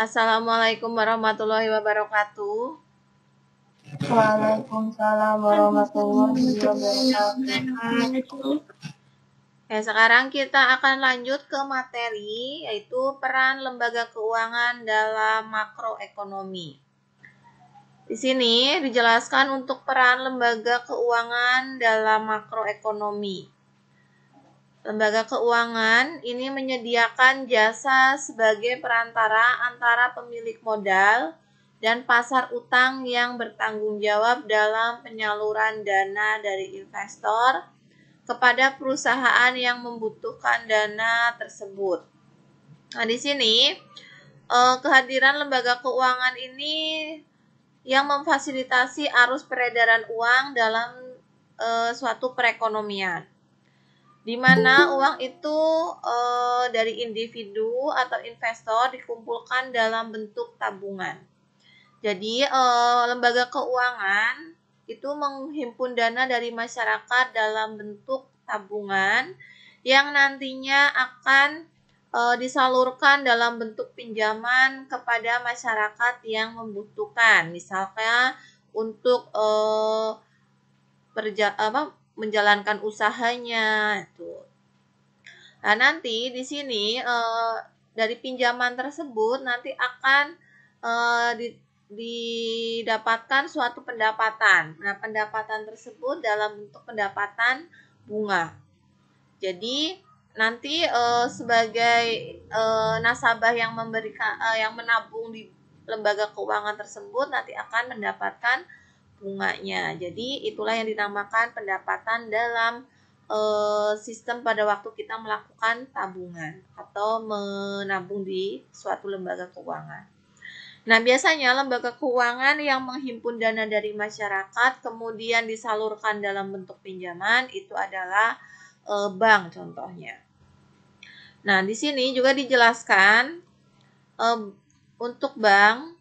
Assalamualaikum warahmatullahi wabarakatuh. Waalaikumsalam warahmatullahi wabarakatuh. Ya, sekarang kita akan lanjut ke materi yaitu peran lembaga keuangan dalam makroekonomi. Di sini dijelaskan untuk peran lembaga keuangan dalam makroekonomi. Lembaga keuangan ini menyediakan jasa sebagai perantara antara pemilik modal dan pasar utang yang bertanggung jawab dalam penyaluran dana dari investor kepada perusahaan yang membutuhkan dana tersebut. Nah, di sini eh, kehadiran lembaga keuangan ini yang memfasilitasi arus peredaran uang dalam eh, suatu perekonomian di mana uang itu uh, dari individu atau investor dikumpulkan dalam bentuk tabungan. Jadi uh, lembaga keuangan itu menghimpun dana dari masyarakat dalam bentuk tabungan yang nantinya akan uh, disalurkan dalam bentuk pinjaman kepada masyarakat yang membutuhkan, misalnya untuk Uh, perja apa menjalankan usahanya itu. Nah, nanti di sini e, dari pinjaman tersebut nanti akan e, di, didapatkan suatu pendapatan. Nah, pendapatan tersebut dalam bentuk pendapatan bunga. Jadi nanti e, sebagai e, nasabah yang memberikan e, yang menabung di lembaga keuangan tersebut nanti akan mendapatkan bunganya. Jadi itulah yang dinamakan pendapatan dalam uh, sistem pada waktu kita melakukan tabungan atau menabung di suatu lembaga keuangan. Nah, biasanya lembaga keuangan yang menghimpun dana dari masyarakat kemudian disalurkan dalam bentuk pinjaman itu adalah e, bank contohnya. Nah, di sini juga dijelaskan e, untuk bank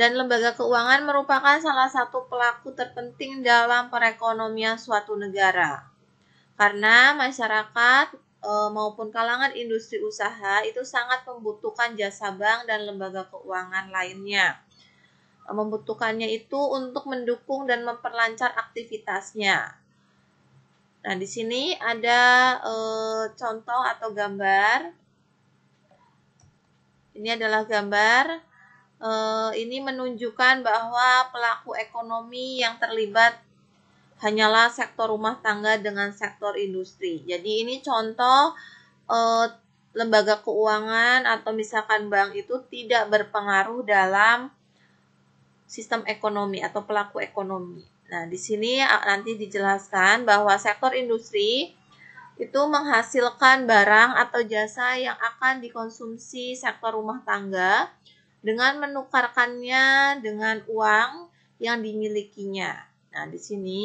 dan lembaga keuangan merupakan salah satu pelaku terpenting dalam perekonomian suatu negara. Karena masyarakat e, maupun kalangan industri usaha itu sangat membutuhkan jasa bank dan lembaga keuangan lainnya. E, membutuhkannya itu untuk mendukung dan memperlancar aktivitasnya. Nah, di sini ada e, contoh atau gambar. Ini adalah gambar eh, ini menunjukkan bahwa pelaku ekonomi yang terlibat hanyalah sektor rumah tangga dengan sektor industri. Jadi ini contoh eh, lembaga keuangan atau misalkan bank itu tidak berpengaruh dalam sistem ekonomi atau pelaku ekonomi. Nah, di sini nanti dijelaskan bahwa sektor industri itu menghasilkan barang atau jasa yang akan dikonsumsi sektor rumah tangga dengan menukarkannya dengan uang yang dimilikinya. Nah, di sini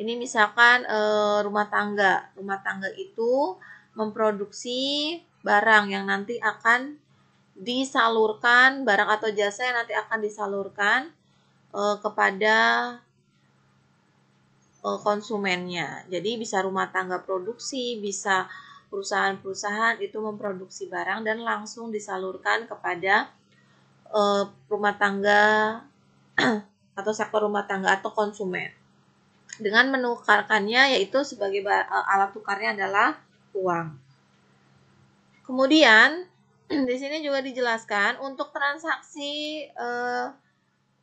ini misalkan e, rumah tangga. Rumah tangga itu memproduksi barang yang nanti akan disalurkan, barang atau jasa yang nanti akan disalurkan e, kepada e, konsumennya. Jadi bisa rumah tangga produksi, bisa perusahaan-perusahaan itu memproduksi barang dan langsung disalurkan kepada uh, rumah tangga atau sektor rumah tangga atau konsumen dengan menukarkannya yaitu sebagai eh, alat tukarnya adalah uang. Kemudian di sini juga dijelaskan untuk transaksi eh,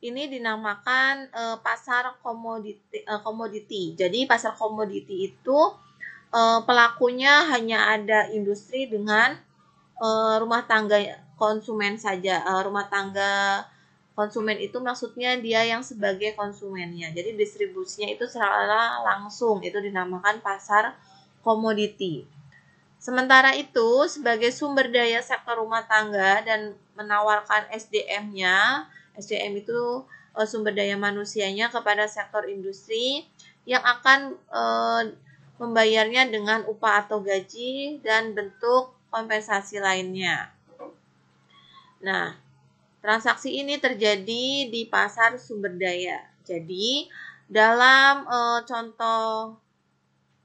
ini dinamakan eh, pasar komoditi, eh, komoditi. Jadi pasar komoditi itu uh, pelakunya hanya ada industri dengan uh, rumah tangga konsumen saja. Uh, rumah tangga konsumen itu maksudnya dia yang sebagai konsumennya. Jadi distribusinya itu secara langsung itu dinamakan pasar komoditi. Sementara itu, sebagai sumber daya sektor rumah tangga dan menawarkan SDM-nya, SDM itu sumber daya manusianya kepada sektor industri yang akan membayarnya dengan upah atau gaji, dan bentuk kompensasi lainnya. Nah, transaksi ini terjadi di pasar sumber daya. Jadi, dalam e, contoh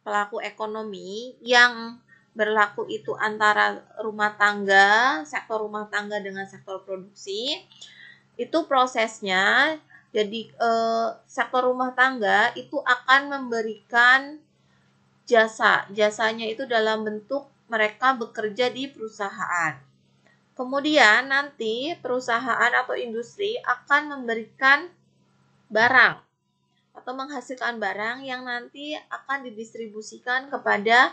pelaku ekonomi yang berlaku itu antara rumah tangga, sektor rumah tangga dengan sektor produksi, itu prosesnya jadi e, sektor rumah tangga itu akan memberikan jasa. Jasanya itu dalam bentuk mereka bekerja di perusahaan. Kemudian nanti perusahaan atau industri akan memberikan barang atau menghasilkan barang yang nanti akan didistribusikan kepada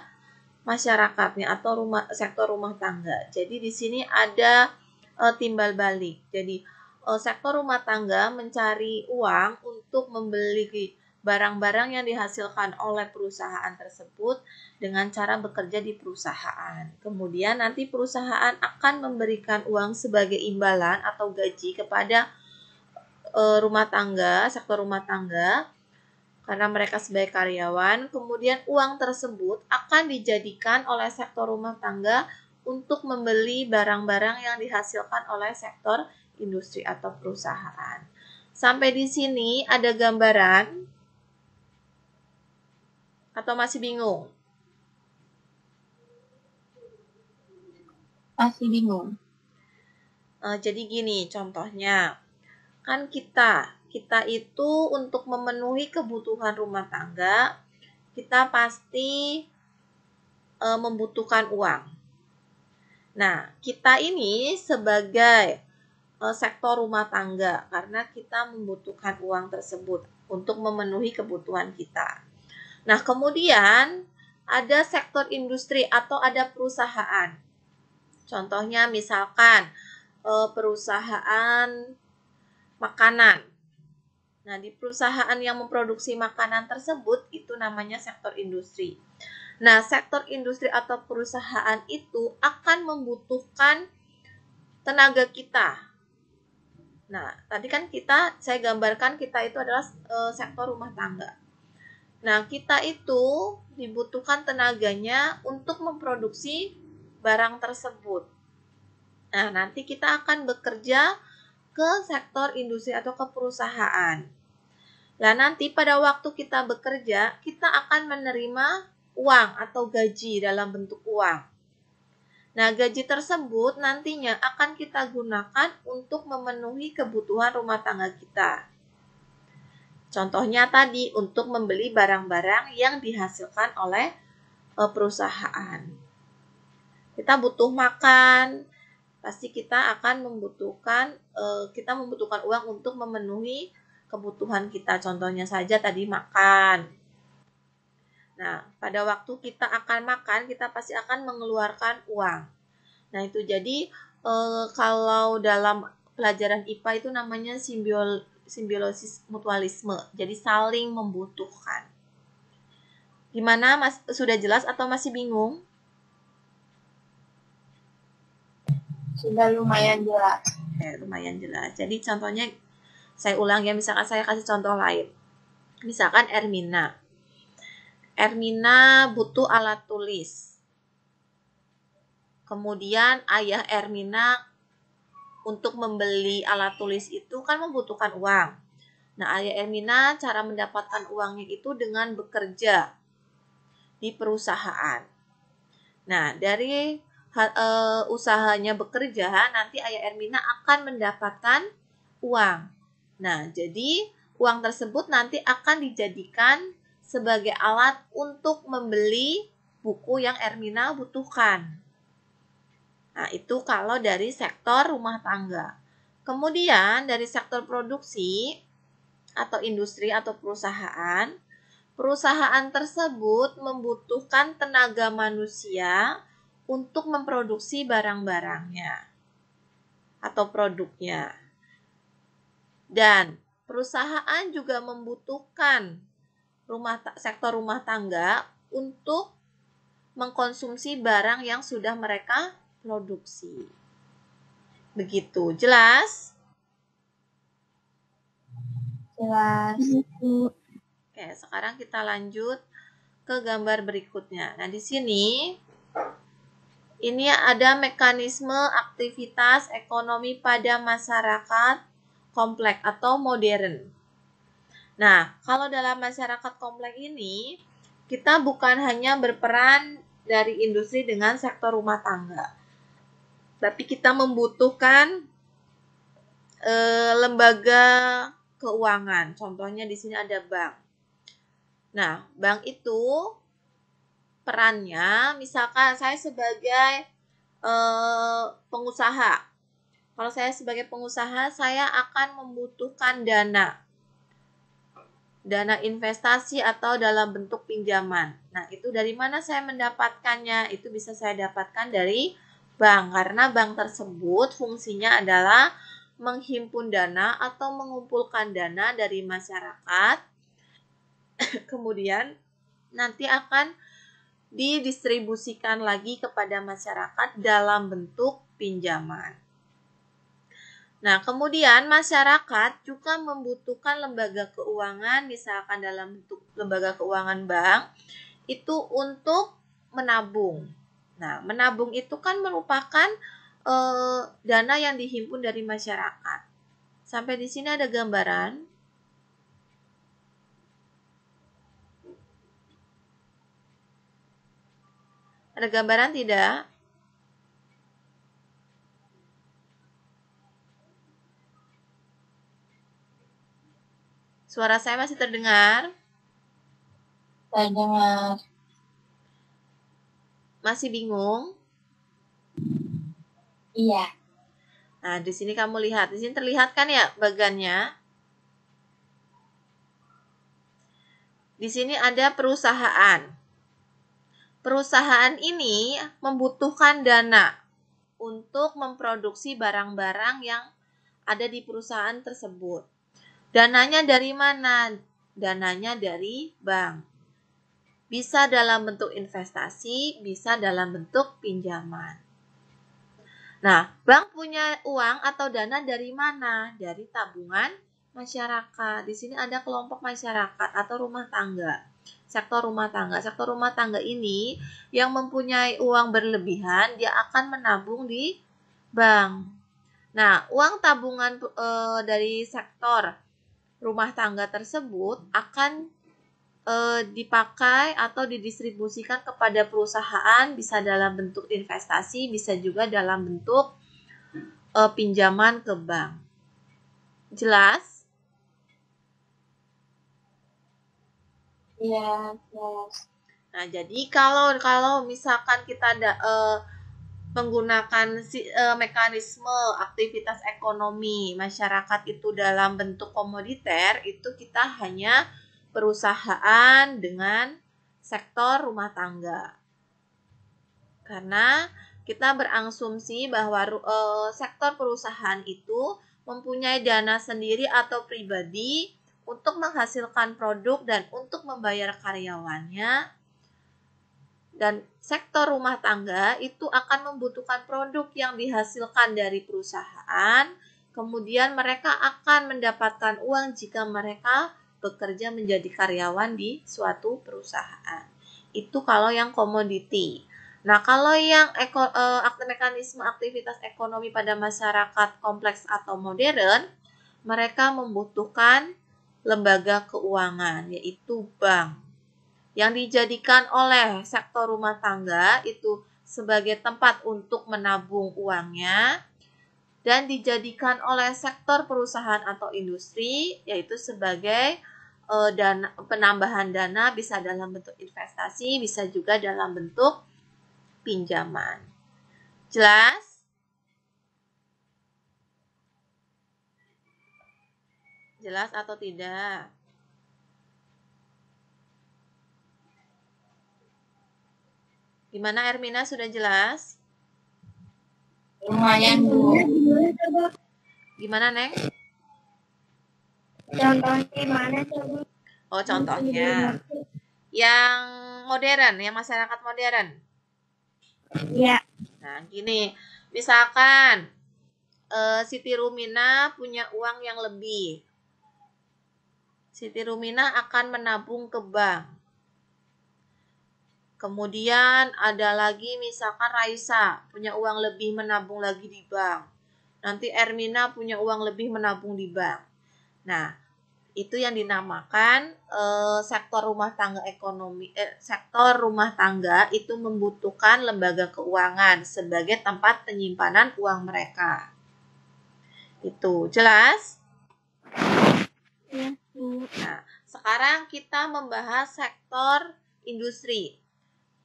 masyarakatnya atau rumah sektor rumah tangga. Jadi di sini ada e, timbal balik. Jadi e, sektor rumah tangga mencari uang untuk membeli barang-barang yang dihasilkan oleh perusahaan tersebut dengan cara bekerja di perusahaan. Kemudian nanti perusahaan akan memberikan uang sebagai imbalan atau gaji kepada e, rumah tangga, sektor rumah tangga karena mereka sebagai karyawan. Kemudian uang tersebut akan dijadikan oleh sektor rumah tangga untuk membeli barang-barang yang dihasilkan oleh sektor industri atau perusahaan. Sampai di sini ada gambaran atau masih bingung? Masih bingung. Uh, jadi gini contohnya, kan kita, kita itu untuk memenuhi kebutuhan rumah tangga, kita pasti uh, membutuhkan uang. Nah, kita ini sebagai eh, sektor rumah tangga karena kita membutuhkan uang tersebut untuk memenuhi kebutuhan kita. Nah, kemudian ada sektor industri atau ada perusahaan. Contohnya misalkan eh, perusahaan makanan. Nah, di perusahaan yang memproduksi makanan tersebut itu namanya sektor industri. Nah, sektor industri atau perusahaan itu akan membutuhkan tenaga kita. Nah, tadi kan kita saya gambarkan kita itu adalah e, sektor rumah tangga. Nah, kita itu dibutuhkan tenaganya untuk memproduksi barang tersebut. Nah, nanti kita akan bekerja ke sektor industri atau ke perusahaan. Nah, nanti pada waktu kita bekerja, kita akan menerima uang atau gaji dalam bentuk uang. Nah, gaji tersebut nantinya akan kita gunakan untuk memenuhi kebutuhan rumah tangga kita. Contohnya tadi untuk membeli barang-barang yang dihasilkan oleh e, perusahaan. Kita butuh makan, pasti kita akan membutuhkan e, kita membutuhkan uang untuk memenuhi kebutuhan kita. Contohnya saja tadi makan. Nah, pada waktu kita akan makan, kita pasti akan mengeluarkan uang. Nah, itu jadi e, kalau dalam pelajaran IPA itu namanya simbiol simbiosis mutualisme. Jadi saling membutuhkan. Gimana mas, sudah jelas atau masih bingung? Sudah lumayan jelas. lumayan jelas. Jadi contohnya saya ulang ya, misalkan saya kasih contoh lain. Misalkan Ermina. Ermina butuh alat tulis. Kemudian ayah Ermina untuk membeli alat tulis itu kan membutuhkan uang. Nah, ayah Ermina cara mendapatkan uangnya itu dengan bekerja di perusahaan. Nah, dari uh, usahanya bekerja, nanti Ayah Ermina akan mendapatkan uang. Nah, jadi uang tersebut nanti akan dijadikan sebagai alat untuk membeli buku yang Ermina butuhkan. Nah, itu kalau dari sektor rumah tangga. Kemudian dari sektor produksi atau industri atau perusahaan, perusahaan tersebut membutuhkan tenaga manusia untuk memproduksi barang-barangnya atau produknya. Dan perusahaan juga membutuhkan rumah sektor rumah tangga untuk mengkonsumsi barang yang sudah mereka produksi. Begitu, jelas? Jelas. Oke, sekarang kita lanjut ke gambar berikutnya. Nah, di sini ini ada mekanisme aktivitas ekonomi pada masyarakat kompleks atau modern. Nah, kalau dalam masyarakat kompleks ini, kita bukan hanya berperan dari industri dengan sektor rumah tangga, tapi kita membutuhkan e, lembaga keuangan. Contohnya di sini ada bank. Nah, bank itu perannya, misalkan saya sebagai e, pengusaha. Kalau saya sebagai pengusaha, saya akan membutuhkan dana. Dana investasi atau dalam bentuk pinjaman. Nah, itu dari mana saya mendapatkannya? Itu bisa saya dapatkan dari bank karena bank tersebut fungsinya adalah menghimpun dana atau mengumpulkan dana dari masyarakat kemudian nanti akan didistribusikan lagi kepada masyarakat dalam bentuk pinjaman. Nah, kemudian masyarakat juga membutuhkan lembaga keuangan, misalkan dalam bentuk lembaga keuangan bank, itu untuk menabung. Nah, menabung itu kan merupakan e, dana yang dihimpun dari masyarakat. Sampai di sini ada gambaran. Ada gambaran tidak? Suara saya masih terdengar? Terdengar. Masih bingung? Iya. Nah, di sini kamu lihat. Di sini terlihat kan ya bagannya? Di sini ada perusahaan. Perusahaan ini membutuhkan dana untuk memproduksi barang-barang yang ada di perusahaan tersebut. Dananya dari mana? Dananya dari bank. Bisa dalam bentuk investasi, bisa dalam bentuk pinjaman. Nah, bank punya uang atau dana dari mana? Dari tabungan masyarakat. Di sini ada kelompok masyarakat atau rumah tangga. Sektor rumah tangga. Sektor rumah tangga ini yang mempunyai uang berlebihan, dia akan menabung di bank. Nah, uang tabungan e, dari sektor rumah tangga tersebut akan Eh, dipakai atau didistribusikan kepada perusahaan bisa dalam bentuk investasi, bisa juga dalam bentuk e, pinjaman ke bank. Jelas? ya jelas. Nah, jadi kalau kalau misalkan kita ada e, menggunakan si, e, mekanisme aktivitas ekonomi masyarakat itu dalam bentuk komoditer, itu kita hanya perusahaan dengan sektor rumah tangga. Karena kita berangsumsi bahwa uh, sektor perusahaan itu mempunyai dana sendiri atau pribadi untuk menghasilkan produk dan untuk membayar karyawannya. Dan sektor rumah tangga itu akan membutuhkan produk yang dihasilkan dari perusahaan, kemudian mereka akan mendapatkan uang jika mereka bekerja menjadi karyawan di suatu perusahaan. Itu kalau yang komoditi. Nah, kalau yang eko, eh, mekanisme aktivitas ekonomi pada masyarakat kompleks atau modern, mereka membutuhkan lembaga keuangan, yaitu bank, yang dijadikan oleh sektor rumah tangga itu sebagai tempat untuk menabung uangnya, dan dijadikan oleh sektor perusahaan atau industri yaitu sebagai uh, dan penambahan dana bisa dalam bentuk investasi, bisa juga dalam bentuk pinjaman. Jelas? Jelas atau tidak? Gimana Ermina sudah jelas? Lumayan, iya, Bu. Gimana, Neng? Contohnya gimana, coba? Oh, contohnya. Yang modern, yang masyarakat modern. Iya. Nah, gini. Misalkan uh, Siti Rumina punya uang yang lebih. Siti Rumina akan menabung ke bank. Kemudian ada lagi misalkan Raisa punya uang lebih menabung lagi di bank. Nanti Ermina punya uang lebih menabung di bank. Nah, itu yang dinamakan eh, sektor rumah tangga ekonomi eh, sektor rumah tangga itu membutuhkan lembaga keuangan sebagai tempat penyimpanan uang mereka. Itu jelas? Iya, nah, sekarang kita membahas sektor industri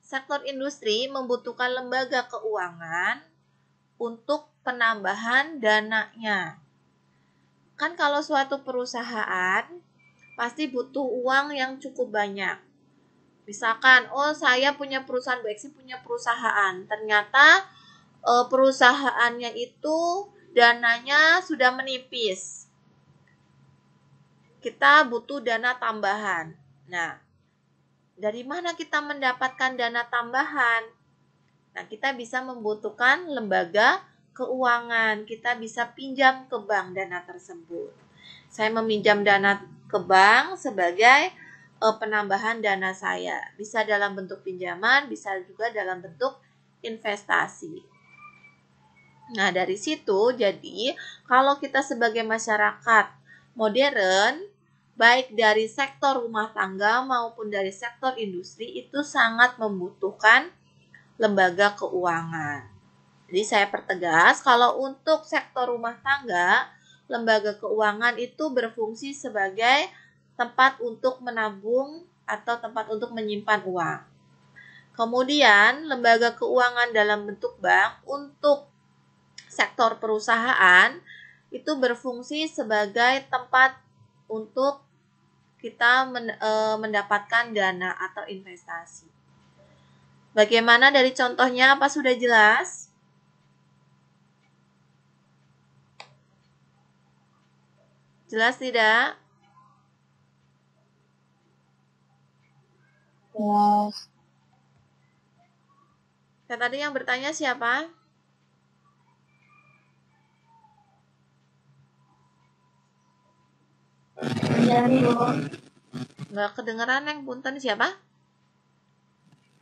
sektor industri membutuhkan lembaga keuangan untuk penambahan dananya. Kan kalau suatu perusahaan pasti butuh uang yang cukup banyak. Misalkan, oh saya punya perusahaan, Bu Eksi punya perusahaan. Ternyata eh, perusahaannya itu dananya sudah menipis. Kita butuh dana tambahan. Nah, dari mana kita mendapatkan dana tambahan? Nah, kita bisa membutuhkan lembaga keuangan. Kita bisa pinjam ke bank dana tersebut. Saya meminjam dana ke bank sebagai eh, penambahan dana saya. Bisa dalam bentuk pinjaman, bisa juga dalam bentuk investasi. Nah, dari situ jadi kalau kita sebagai masyarakat modern baik dari sektor rumah tangga maupun dari sektor industri itu sangat membutuhkan lembaga keuangan. Jadi saya pertegas kalau untuk sektor rumah tangga, lembaga keuangan itu berfungsi sebagai tempat untuk menabung atau tempat untuk menyimpan uang. Kemudian, lembaga keuangan dalam bentuk bank untuk sektor perusahaan itu berfungsi sebagai tempat untuk kita men, e, mendapatkan dana atau investasi. Bagaimana dari contohnya? Apa sudah jelas? Jelas tidak? Jelas. Ya. tadi yang bertanya siapa? Anjani bu nggak kedengeran yang punten siapa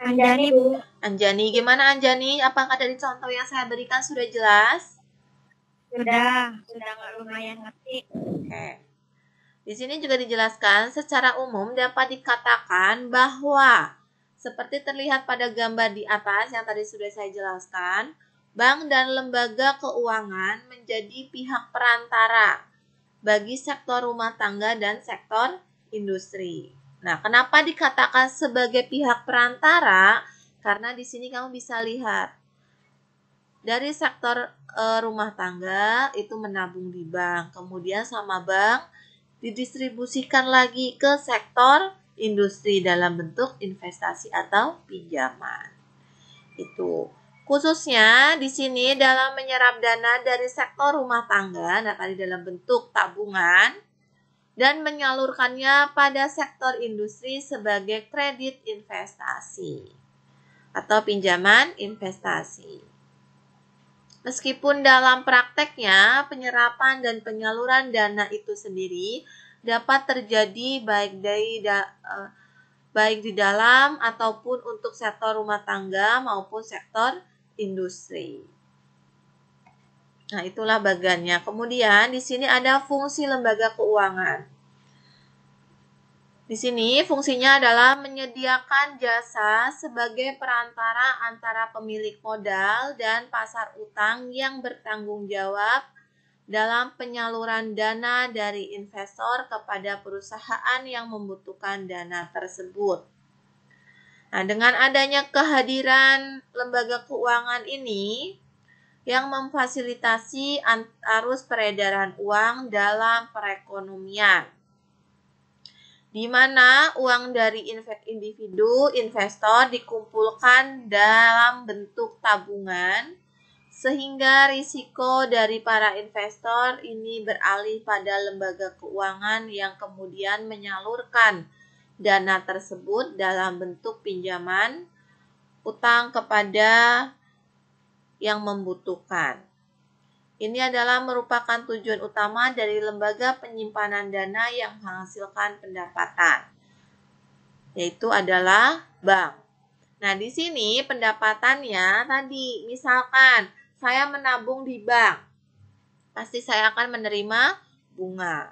Anjani bu Anjani gimana Anjani apakah dari contoh yang saya berikan sudah jelas sudah sudah nggak lumayan ngerti oke Di sini juga dijelaskan secara umum dapat dikatakan bahwa seperti terlihat pada gambar di atas yang tadi sudah saya jelaskan, bank dan lembaga keuangan menjadi pihak perantara bagi sektor rumah tangga dan sektor industri. Nah, kenapa dikatakan sebagai pihak perantara? Karena di sini kamu bisa lihat dari sektor e, rumah tangga itu menabung di bank, kemudian sama bank didistribusikan lagi ke sektor industri dalam bentuk investasi atau pinjaman. Itu. Khususnya di sini dalam menyerap dana dari sektor rumah tangga, nah tadi dalam bentuk tabungan, dan menyalurkannya pada sektor industri sebagai kredit investasi atau pinjaman investasi. Meskipun dalam prakteknya penyerapan dan penyaluran dana itu sendiri dapat terjadi baik dari da, eh, baik di dalam ataupun untuk sektor rumah tangga maupun sektor industri. Nah, itulah bagannya. Kemudian di sini ada fungsi lembaga keuangan. Di sini fungsinya adalah menyediakan jasa sebagai perantara antara pemilik modal dan pasar utang yang bertanggung jawab dalam penyaluran dana dari investor kepada perusahaan yang membutuhkan dana tersebut. Nah, dengan adanya kehadiran lembaga keuangan ini yang memfasilitasi arus peredaran uang dalam perekonomian. Di mana uang dari individu investor dikumpulkan dalam bentuk tabungan sehingga risiko dari para investor ini beralih pada lembaga keuangan yang kemudian menyalurkan dana tersebut dalam bentuk pinjaman, utang kepada yang membutuhkan. Ini adalah merupakan tujuan utama dari lembaga penyimpanan dana yang menghasilkan pendapatan, yaitu adalah bank. Nah, di sini pendapatannya tadi, misalkan saya menabung di bank, pasti saya akan menerima bunga.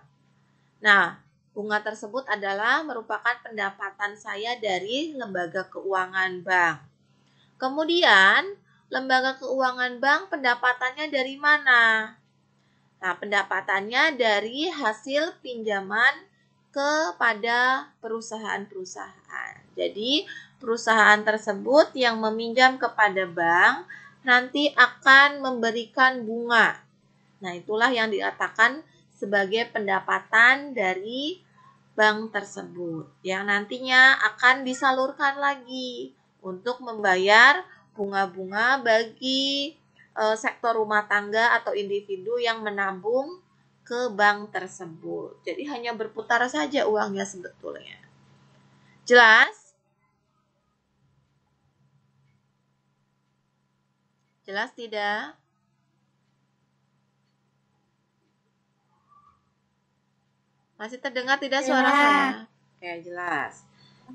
Nah, bunga tersebut adalah merupakan pendapatan saya dari lembaga keuangan bank. Kemudian, lembaga keuangan bank pendapatannya dari mana? Nah, pendapatannya dari hasil pinjaman kepada perusahaan-perusahaan. Jadi, perusahaan tersebut yang meminjam kepada bank nanti akan memberikan bunga. Nah, itulah yang dikatakan sebagai pendapatan dari bank tersebut yang nantinya akan disalurkan lagi untuk membayar bunga-bunga bagi e, sektor rumah tangga atau individu yang menabung ke bank tersebut. Jadi hanya berputar saja uangnya sebetulnya. Jelas? Jelas tidak? Masih terdengar tidak suara saya? Oke, jelas.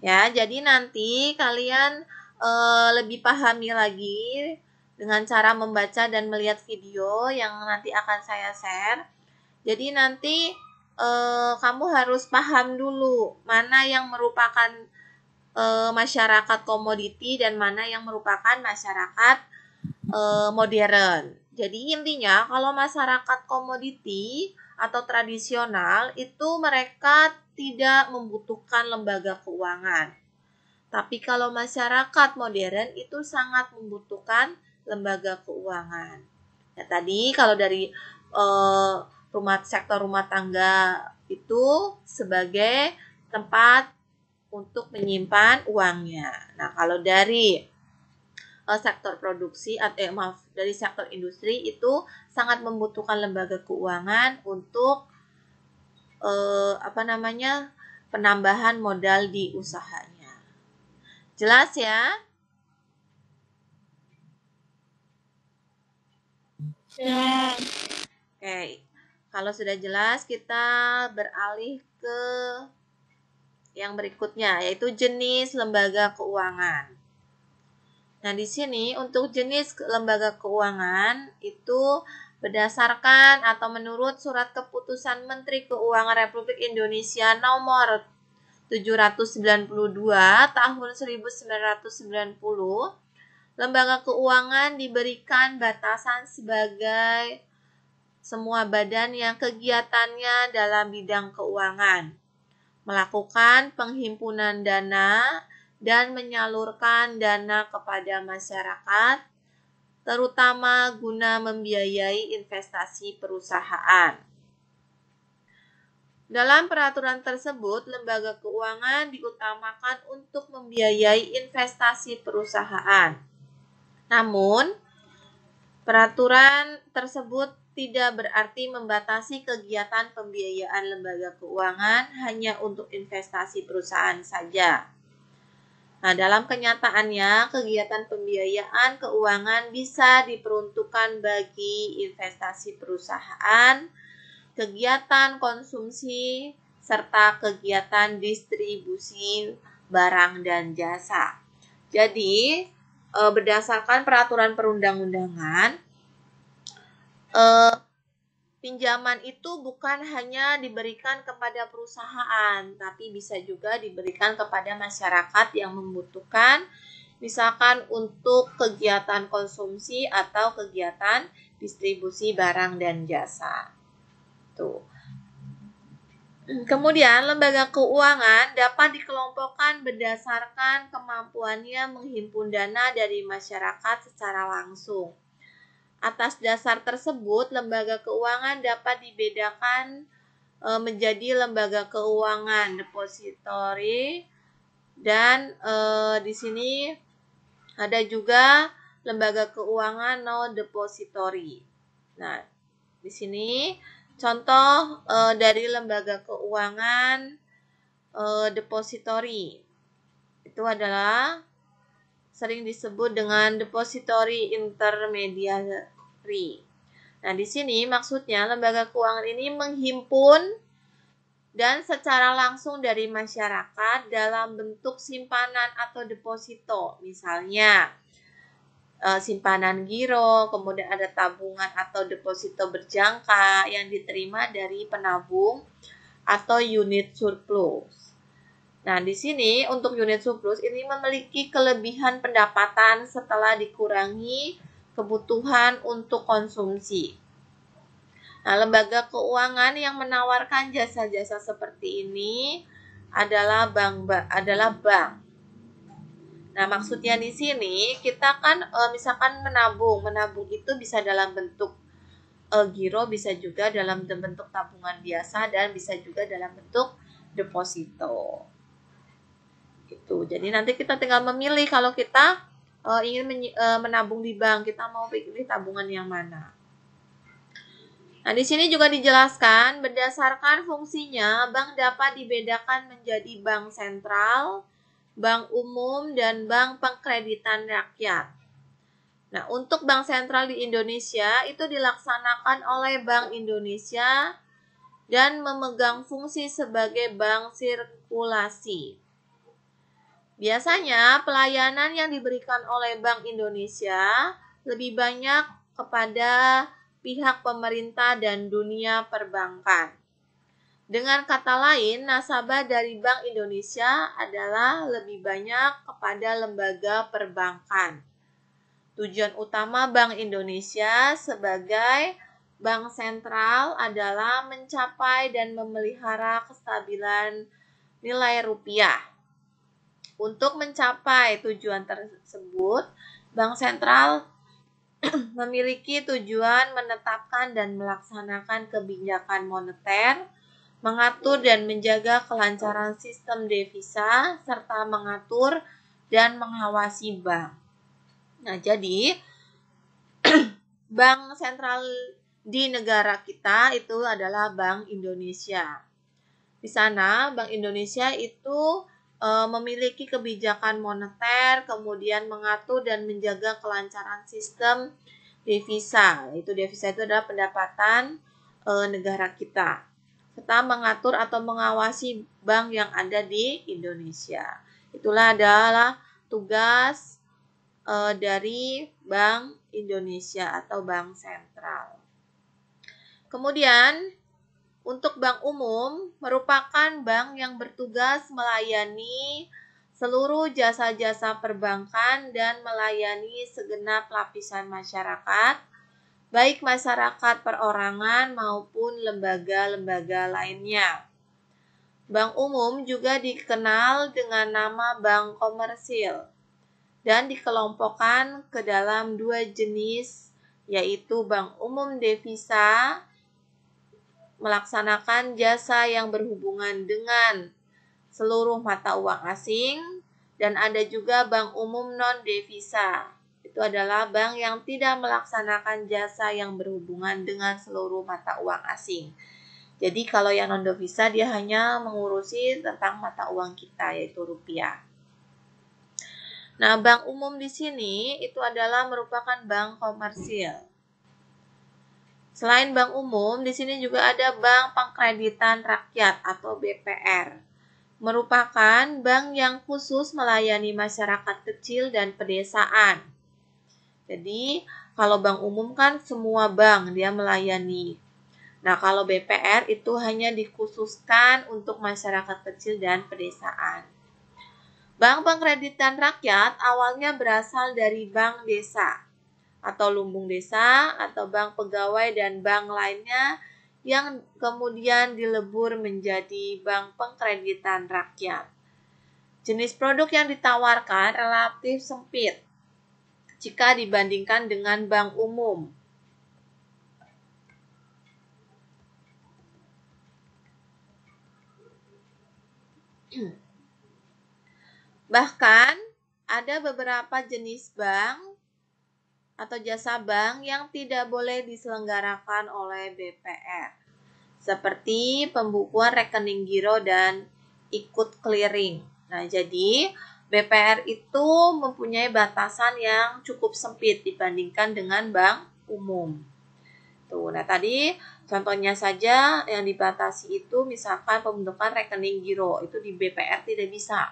Ya, jadi nanti kalian e, lebih pahami lagi dengan cara membaca dan melihat video yang nanti akan saya share. Jadi nanti e, kamu harus paham dulu mana yang merupakan e, masyarakat komoditi dan mana yang merupakan masyarakat e, modern. Jadi intinya kalau masyarakat komoditi atau tradisional itu mereka tidak membutuhkan lembaga keuangan. Tapi kalau masyarakat modern itu sangat membutuhkan lembaga keuangan. Ya tadi kalau dari eh, rumah sektor rumah tangga itu sebagai tempat untuk menyimpan uangnya. Nah, kalau dari uh, sektor produksi atau eh, maaf dari sektor industri itu sangat membutuhkan lembaga keuangan untuk eh, apa namanya penambahan modal di usahanya. Jelas ya? Ya. Oke, kalau sudah jelas kita beralih ke yang berikutnya yaitu jenis lembaga keuangan. Nah, di sini untuk jenis lembaga keuangan itu berdasarkan atau menurut surat keputusan Menteri Keuangan Republik Indonesia nomor 792 tahun 1990 lembaga keuangan diberikan batasan sebagai semua badan yang kegiatannya dalam bidang keuangan melakukan penghimpunan dana dan menyalurkan dana kepada masyarakat terutama guna membiayai investasi perusahaan. Dalam peraturan tersebut, lembaga keuangan diutamakan untuk membiayai investasi perusahaan. Namun, peraturan tersebut tidak berarti membatasi kegiatan pembiayaan lembaga keuangan hanya untuk investasi perusahaan saja. Nah, dalam kenyataannya, kegiatan pembiayaan keuangan bisa diperuntukkan bagi investasi perusahaan, kegiatan konsumsi, serta kegiatan distribusi barang dan jasa. Jadi, eh, berdasarkan peraturan perundang-undangan, eh, Pinjaman itu bukan hanya diberikan kepada perusahaan, tapi bisa juga diberikan kepada masyarakat yang membutuhkan, misalkan untuk kegiatan konsumsi atau kegiatan distribusi barang dan jasa. Tuh. Kemudian, lembaga keuangan dapat dikelompokkan berdasarkan kemampuannya menghimpun dana dari masyarakat secara langsung Atas dasar tersebut, lembaga keuangan dapat dibedakan e, menjadi lembaga keuangan depositori dan e, di sini ada juga lembaga keuangan no depositori. Nah, di sini contoh e, dari lembaga keuangan e, depositori itu adalah sering disebut dengan depository intermediary. Nah, di sini maksudnya lembaga keuangan ini menghimpun dan secara langsung dari masyarakat dalam bentuk simpanan atau deposito. Misalnya, eh, simpanan giro, kemudian ada tabungan atau deposito berjangka yang diterima dari penabung atau unit surplus. Nah, di sini untuk unit surplus ini memiliki kelebihan pendapatan setelah dikurangi kebutuhan untuk konsumsi. Nah, lembaga keuangan yang menawarkan jasa-jasa seperti ini adalah bank adalah bank. Nah, maksudnya di sini kita kan e, misalkan menabung. Menabung itu bisa dalam bentuk e, giro, bisa juga dalam bentuk tabungan biasa dan bisa juga dalam bentuk deposito gitu jadi nanti kita tinggal memilih kalau kita uh, ingin men uh, eh, menabung di bank kita mau pilih tabungan yang mana nah di sini juga dijelaskan berdasarkan fungsinya bank dapat dibedakan menjadi bank sentral bank umum dan bank pengkreditan rakyat Nah, untuk bank sentral di Indonesia itu dilaksanakan oleh Bank Indonesia dan memegang fungsi sebagai bank sirkulasi. Biasanya pelayanan yang diberikan oleh Bank Indonesia lebih banyak kepada pihak pemerintah dan dunia perbankan. Dengan kata lain, nasabah dari Bank Indonesia adalah lebih banyak kepada lembaga perbankan. Tujuan utama Bank Indonesia sebagai bank sentral adalah mencapai dan memelihara kestabilan nilai rupiah untuk mencapai tujuan tersebut, Bank Sentral memiliki tujuan menetapkan dan melaksanakan kebijakan moneter, mengatur dan menjaga kelancaran sistem devisa, serta mengatur dan mengawasi bank. Nah, jadi bank sentral di negara kita itu adalah Bank Indonesia. Di sana, Bank Indonesia itu Eh, memiliki kebijakan moneter, kemudian mengatur dan menjaga kelancaran sistem devisa. Itu devisa itu adalah pendapatan e, negara kita. Serta mengatur atau mengawasi bank yang ada di Indonesia. Itulah adalah tugas e, dari Bank Indonesia atau Bank Sentral. Kemudian untuk bank umum merupakan bank yang bertugas melayani seluruh jasa-jasa perbankan dan melayani segenap lapisan masyarakat, baik masyarakat perorangan maupun lembaga-lembaga lainnya. Bank umum juga dikenal dengan nama bank komersil dan dikelompokkan ke dalam dua jenis yaitu bank umum devisa melaksanakan jasa yang berhubungan dengan seluruh mata uang asing dan ada juga bank umum non devisa. Itu adalah bank yang tidak melaksanakan jasa yang berhubungan dengan seluruh mata uang asing. Jadi kalau yang non devisa dia hanya mengurusi tentang mata uang kita yaitu rupiah. Nah, bank umum di sini itu adalah merupakan bank komersil. Selain bank umum, di sini juga ada Bank Pengkreditan Rakyat atau BPR. Merupakan bank yang khusus melayani masyarakat kecil dan pedesaan. Jadi, kalau bank umum kan semua bank dia melayani. Nah, kalau BPR itu hanya dikhususkan untuk masyarakat kecil dan pedesaan. Bank pengkreditan rakyat awalnya berasal dari bank desa atau lumbung desa atau bank pegawai dan bank lainnya yang kemudian dilebur menjadi bank pengkreditan rakyat. Jenis produk yang ditawarkan relatif sempit jika dibandingkan dengan bank umum. Bahkan, ada beberapa jenis bank atau jasa bank yang tidak boleh diselenggarakan oleh BPR, seperti pembukuan rekening giro dan ikut clearing. Nah, jadi BPR itu mempunyai batasan yang cukup sempit dibandingkan dengan bank umum. Tuh, nah tadi contohnya saja yang dibatasi itu misalkan pembentukan rekening giro itu di BPR tidak bisa.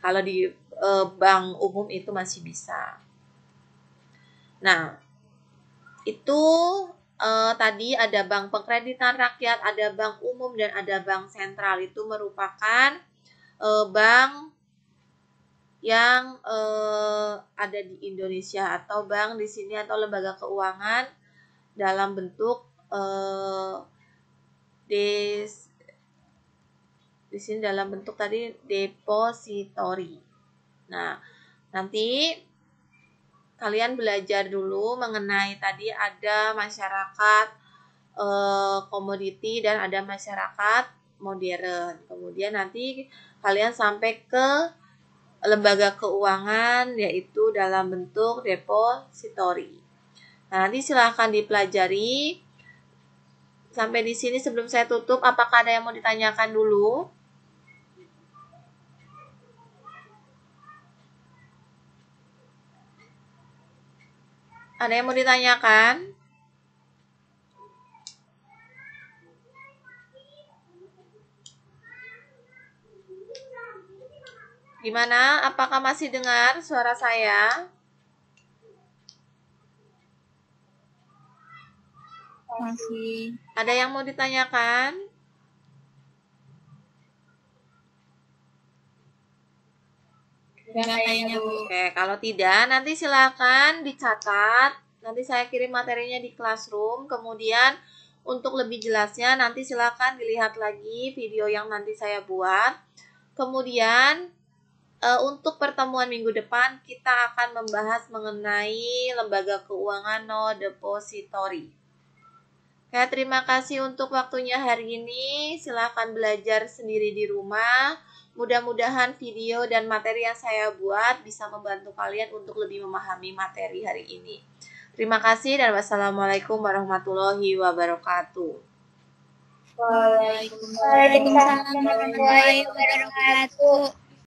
Kalau di e, bank umum itu masih bisa. Nah, itu uh, tadi ada bank pengkreditan rakyat, ada bank umum dan ada bank sentral itu merupakan uh, bank yang uh, ada di Indonesia atau bank di sini atau lembaga keuangan dalam bentuk uh, di sini dalam bentuk tadi depositori. Nah, nanti kalian belajar dulu mengenai tadi ada masyarakat e, komoditi dan ada masyarakat modern. Kemudian nanti kalian sampai ke lembaga keuangan yaitu dalam bentuk depositori. Nah, nanti silahkan dipelajari. Sampai di sini sebelum saya tutup, apakah ada yang mau ditanyakan dulu? Ada yang mau ditanyakan? Gimana? Apakah masih dengar suara saya? Masih. Ada yang mau ditanyakan? Oke, kalau tidak nanti silakan dicatat. Nanti saya kirim materinya di classroom. Kemudian untuk lebih jelasnya nanti silakan dilihat lagi video yang nanti saya buat. Kemudian eh, untuk pertemuan minggu depan kita akan membahas mengenai lembaga keuangan no depository. Oke, terima kasih untuk waktunya hari ini. Silakan belajar sendiri di rumah Mudah-mudahan video dan materi yang saya buat bisa membantu kalian untuk lebih memahami materi hari ini. Terima kasih dan wassalamualaikum warahmatullahi wabarakatuh. Waalaikumsalam warahmatullahi wabarakatuh.